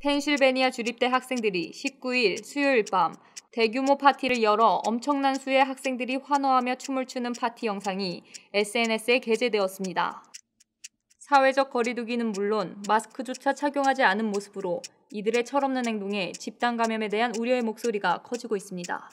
펜실베니아 주립대 학생들이 19일 수요일 밤 대규모 파티를 열어 엄청난 수의 학생들이 환호하며 춤을 추는 파티 영상이 SNS에 게재되었습니다. 사회적 거리두기는 물론 마스크조차 착용하지 않은 모습으로 이들의 철없는 행동에 집단 감염에 대한 우려의 목소리가 커지고 있습니다.